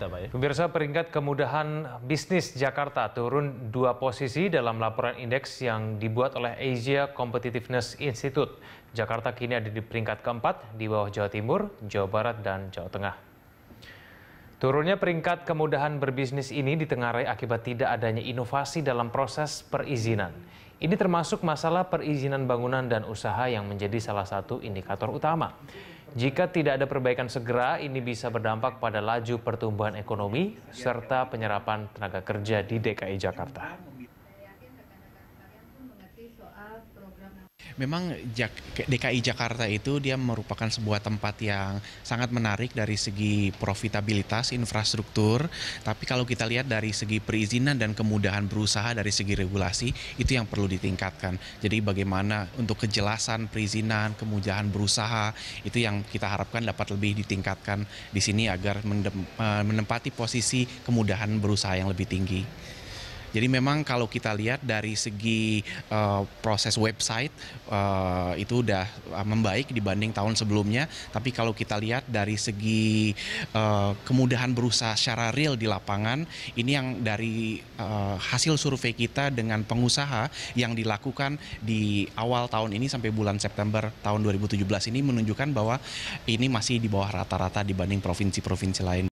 Ya. Pemirsa peringkat kemudahan bisnis Jakarta turun dua posisi dalam laporan indeks yang dibuat oleh Asia Competitiveness Institute. Jakarta kini ada di peringkat keempat di bawah Jawa Timur, Jawa Barat, dan Jawa Tengah. Turunnya peringkat kemudahan berbisnis ini ditengarai akibat tidak adanya inovasi dalam proses perizinan. Ini termasuk masalah perizinan bangunan dan usaha yang menjadi salah satu indikator utama. Jika tidak ada perbaikan segera, ini bisa berdampak pada laju pertumbuhan ekonomi serta penyerapan tenaga kerja di DKI Jakarta memang DKI Jakarta itu dia merupakan sebuah tempat yang sangat menarik dari segi profitabilitas infrastruktur tapi kalau kita lihat dari segi perizinan dan kemudahan berusaha dari segi regulasi itu yang perlu ditingkatkan jadi bagaimana untuk kejelasan perizinan kemudahan berusaha itu yang kita harapkan dapat lebih ditingkatkan di sini agar eh, menempati posisi kemudahan berusaha yang lebih tinggi jadi memang kalau kita lihat dari segi uh, proses website uh, itu udah eh, membaik dibanding tahun sebelumnya, tapi kalau kita lihat dari segi uh, kemudahan berusaha secara real di lapangan, ini yang dari uh, hasil survei kita dengan pengusaha yang dilakukan di awal tahun ini sampai bulan September tahun 2017 ini menunjukkan bahwa ini masih di bawah rata-rata dibanding provinsi-provinsi lain.